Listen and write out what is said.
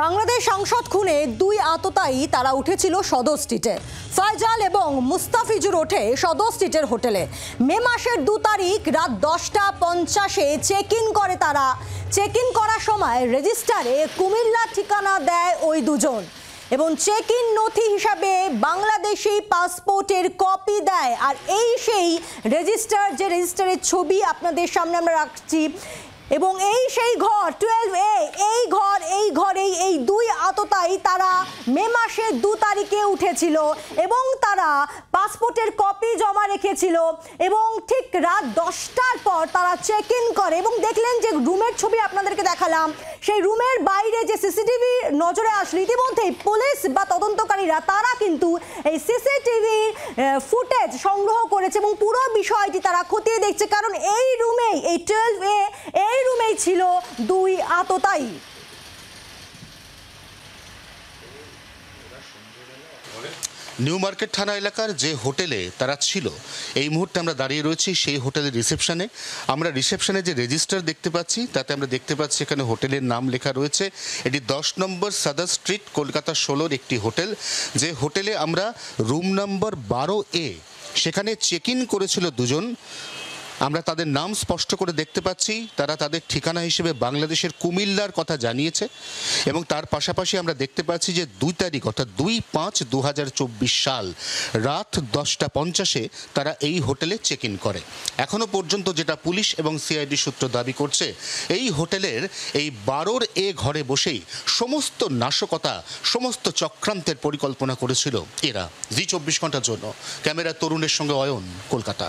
বাংলাদেশ সংসদ খুনে দুই আততায়ী তারা উঠেছিল সদর স্ট্রিটে ফাইজাল এবং মুস্তাফিজুর ওঠে সদর স্ট্রিটের হোটেলে মে মাসের দু তারিখ রাত দশটা পঞ্চাশে চেক ইন করে তারা চেক ইন করার সময় রেজিস্টারে কুমিল্লা ঠিকানা দেয় ওই দুজন এবং চেক ইন নথি হিসাবে বাংলাদেশি পাসপোর্টের কপি দেয় আর এই সেই রেজিস্টার যে রেজিস্টারের ছবি আপনাদের সামনে আমরা রাখছি এবং এই সেই ঘর টুয়েলভ এ এই ঘর এই ঘরে এই দুই আততাই তারা মে মাসের দু তারিখে উঠেছিল এবং তারা পাসপোর্টের কপি জমা রেখেছিল এবং ঠিক রাত দশটার পর তারা চেক ইন করে এবং দেখলেন যে রুমের ছবি আপনাদেরকে দেখালাম সেই রুমের বাইরে যে সিসিটিভি নজরে আসলো ইতিমধ্যেই পুলিশ বা তদন্ত ব্যবসায়ীরা তারা কিন্তু এই সিসিটিভির ফুটেজ সংগ্রহ করেছে এবং পুরো বিষয়টি তারা খতিয়ে দেখছে কারণ এই রুমেই এই টুয়েলভ এ এই রুমেই ছিল দুই আততায়ী নিউ মার্কেট থানা এলাকার যে হোটেলে তারা ছিল এই মুহূর্তে আমরা দাঁড়িয়ে রয়েছি সেই হোটেলের রিসেপশনে আমরা রিসেপশনে যে রেজিস্টার দেখতে পাচ্ছি তাতে আমরা দেখতে পাচ্ছি এখানে হোটেলের নাম লেখা রয়েছে এটি দশ নম্বর সাদার স্ট্রিট কলকাতা ষোলোর একটি হোটেল যে হোটেলে আমরা রুম নম্বর বারো এ সেখানে চেক ইন করেছিল দুজন আমরা তাদের নাম স্পষ্ট করে দেখতে পাচ্ছি তারা তাদের ঠিকানা হিসেবে বাংলাদেশের কুমিল্লার কথা জানিয়েছে এবং তার পাশাপাশি আমরা দেখতে পাচ্ছি যে দুই তারিখ অর্থাৎ দুই পাঁচ দু সাল রাত দশটা পঞ্চাশে তারা এই হোটেলে চেক ইন করে এখনও পর্যন্ত যেটা পুলিশ এবং সিআইডি সূত্র দাবি করছে এই হোটেলের এই বারোর এ ঘরে বসেই সমস্ত নাশকতা সমস্ত চক্রান্তের পরিকল্পনা করেছিল এরা জি চব্বিশ ঘন্টার জন্য ক্যামেরা তরুণের সঙ্গে অয়ন কলকাতা